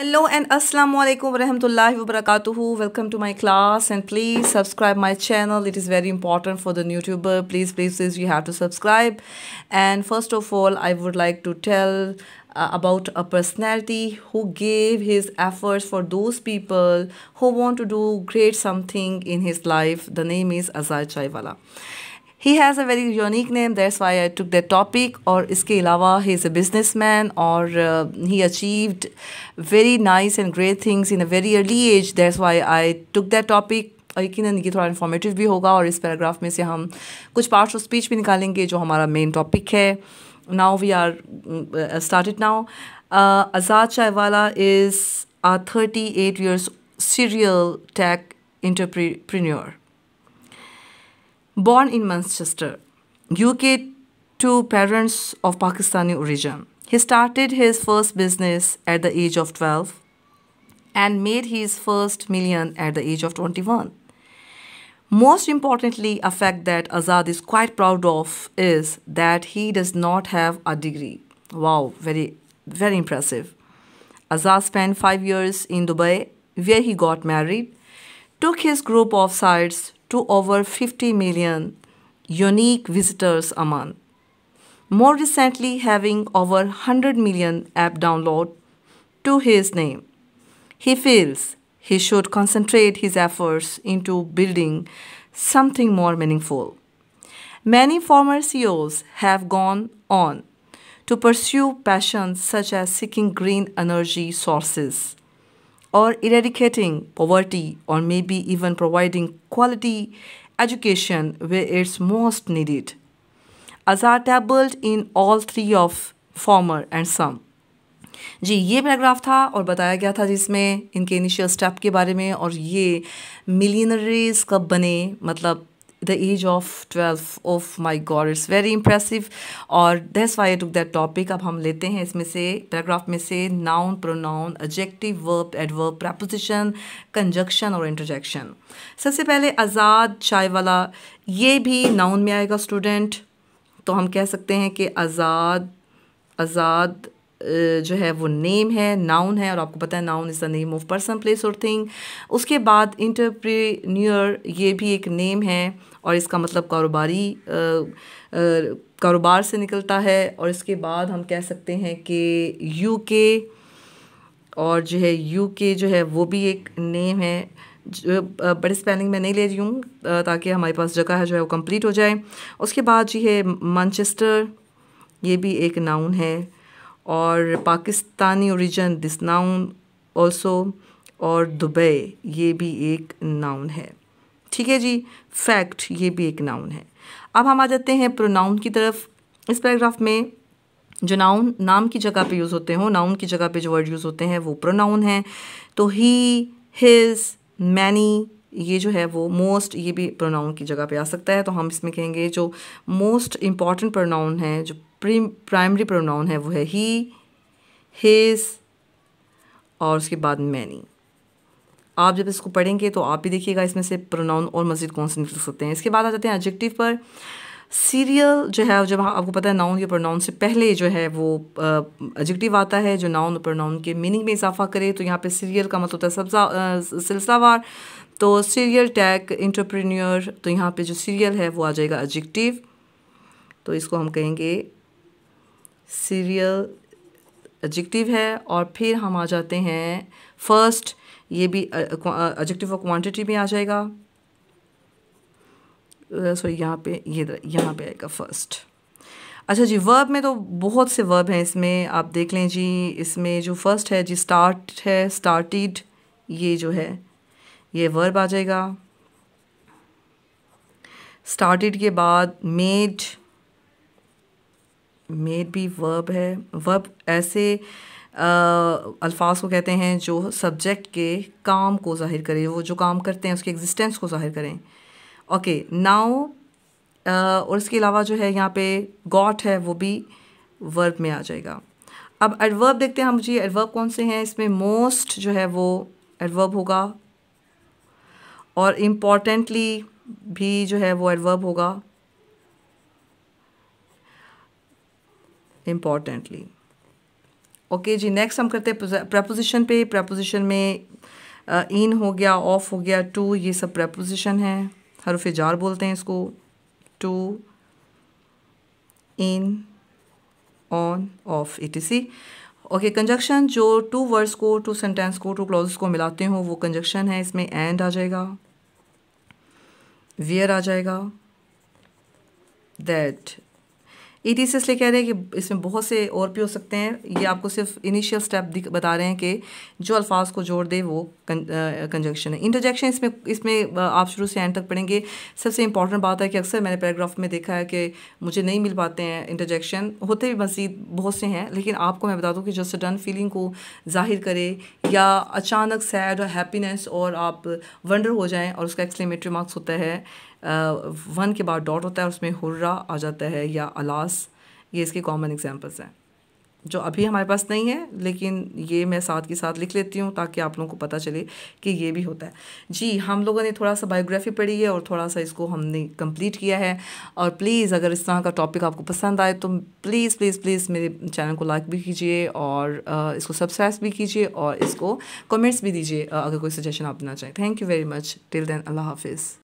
Hello and Assalamu alaikum warahmatullahi wabarakatuhu. Welcome to my class and please subscribe my channel. It is very important for the YouTuber. Please, please, please, you have to subscribe. And first of all, I would like to tell uh, about a personality who gave his efforts for those people who want to do great something in his life. The name is Azhar Chaiwala. He has a very unique name, that's why I took that topic. Or iske ilawa, he is a businessman or uh, he achieved very nice and great things in a very early age. That's why I took that topic. और यकीन ये थोड़ा informative भी होगा और इस paragraph में से हम कुछ पार्ट्स ऑफ स्पीच भी निकालेंगे जो हमारा मेन टॉपिक है now we are started now Azad Shahwala is a 38 years serial tech entrepreneur born in Manchester, UK to parents of Pakistani origin. He started his first business at the age of 12 and made his first million at the age of 21. Most importantly, a fact that Azad is quite proud of is that he does not have a degree. Wow, very, very impressive. Azad spent five years in Dubai, where he got married, took his group of sides to over 50 million unique visitors a month. More recently, having over 100 million app download to his name. He feels he should concentrate his efforts into building something more meaningful. Many former CEOs have gone on to pursue passions such as seeking green energy sources or eradicating poverty or maybe even providing quality education where it's most needed. Azar tabled in all three of former and some. जी ये paragraph था और बताया गया था जिसमें इनके initial step के बारे में और ये मिलियनरीज कब बने मतलब the age of twelve oh my god it's very impressive और that's why took that topic अब हम लेते हैं इसमें से पैराग्राफ में से noun pronoun adjective verb adverb preposition conjunction और इंटरजेक्शन सबसे पहले आज़ाद चाय वाला ये भी नाउन में आएगा स्टूडेंट तो हम कह सकते हैं कि आज़ाद आज़ाद जो है वो नेम है नाउन है और आपको पता है noun is the name of person place और थिंग उसके बाद इंटरप्रीन्यूर ये भी एक नेम है और इसका मतलब कारोबारी कारोबार से निकलता है और इसके बाद हम कह सकते हैं कि यू के और जो है यू के जो है वो भी एक नेम है जो बड़े स्पेलिंग में नहीं ले रही हूँ ताकि हमारे पास जगह है जो है वो कंप्लीट हो जाए उसके बाद जी है मानचेस्टर ये भी एक नाउन है और Pakistani origin this noun also और दुबई ये भी एक नाउन है ठीक है जी फैक्ट ये भी एक नाउन है अब हम आ जाते हैं प्रोनाउन की तरफ इस पैराग्राफ में जो नाउन नाम की जगह पे यूज़ होते हों नाउन की जगह पे जो वर्ड यूज़ होते हैं वो प्रोनाउन हैं तो ही हिज मैनी ये जो है वो मोस्ट ये भी प्रोनाउन की जगह पे आ सकता है तो हम इसमें कहेंगे जो मोस्ट इम्पॉर्टेंट प्रोनाउन है जो प्राइमरी प्रोनाउन है वो है ही हिज और उसके बाद मैनी आप जब इसको पढ़ेंगे तो आप भी देखिएगा इसमें से प्रोनाउन और मज़ीद कौन से निकल सकते हैं इसके बाद आ जाते हैं एडजेक्टिव पर सीरियल जो है जब हाँ, आपको पता है नाउन या प्रोनाउन से पहले जो है वो एडजेक्टिव आता है जो नाउन और प्रोनाउन के मीनिंग में इजाफा करे तो यहाँ पे सीरियल का मतलब होता है सब्जा सिलसिलावार तो सीरियल टैग इंटरप्रीन्योर तो यहाँ पे जो सीरियल है वो आ जाएगा एडजेक्टिव तो इसको हम कहेंगे सीरियल एडजेक्टिव है और फिर हम आ जाते हैं फर्स्ट ये भी एडजेक्टिव और क्वांटिटी में आ जाएगा सॉरी यहाँ पे ये यहाँ पे आएगा फर्स्ट अच्छा जी वर्ब में तो बहुत से वर्ब हैं इसमें आप देख लें जी इसमें जो फर्स्ट है जी स्टार्ट है स्टार्टिड ये जो है ये वर्ब आ जाएगा स्टार्टिड के बाद मेड मेड भी वर्ब है वर्ब ऐसे अल्फाज को कहते हैं जो सब्जेक्ट के काम को जाहिर करें वो जो काम करते हैं उसके एग्जिस्टेंस को जाहिर करें ओके नाउ और इसके अलावा जो है यहाँ पे गॉट है वो भी वर्ब में आ जाएगा अब एडवर्ब देखते हैं हम जी एडवर्ब कौन से हैं इसमें मोस्ट जो है वो एडवर्ब होगा और इम्पॉर्टेंटली भी जो है वो एडवर्ब होगा इम्पॉर्टेंटली ओके जी नेक्स्ट हम करते हैं प्रपोजिशन पे प्रपोजिशन में इन uh, हो गया ऑफ हो गया टू ये सब प्रपोजिशन है हरफ जार बोलते हैं इसको to in on of it see okay conjunction जो टू वर्ड्स को टू सेंटेंस को टू क्लॉज को मिलाते हो वो कंजक्शन है इसमें एंड आ जाएगा वियर आ जाएगा दैट ई टी इसलिए कह रहे हैं कि इसमें बहुत से और भी हो सकते हैं ये आपको सिर्फ इनिशियल स्टेप बता रहे हैं कि जो अल्फाज को जोड़ दे वो कंजक्शन है इंटरजेक्शन इसमें इसमें आप शुरू से एंड तक पढ़ेंगे सबसे इंपॉर्टेंट बात है कि अक्सर मैंने पैराग्राफ में देखा है कि मुझे नहीं मिल पाते हैं इंटरजेक्शन होते भी मजीद बहुत से हैं लेकिन आपको मैं बता दूँ कि जो सडन फीलिंग को जाहिर करे या अचानक सैड और हैप्पीनेस और आप वंडर हो जाएँ और उसका एक्सलेमेटरी मार्क्स होता है वन के बाद डॉट होता है उसमें हुर्रा आ जाता है या अलास ये इसके कॉमन एग्जाम्पल्स हैं जो अभी हमारे पास नहीं है लेकिन ये मैं साथ के साथ लिख लेती हूँ ताकि आप लोगों को पता चले कि ये भी होता है जी हम लोगों ने थोड़ा सा बायोग्राफी पढ़ी है और थोड़ा सा इसको हमने कंप्लीट किया है और प्लीज़ अगर इस तरह का टॉपिक आपको पसंद आए तो प्लीज़ प्लीज़ प्लीज़ मेरे चैनल को लाइक भी कीजिए और इसको सब्सक्राइब भी कीजिए और इसको कमेंट्स भी दीजिए अगर कोई सजेशन आप देना चाहें thank you very much till then अल्लाह हाफिज़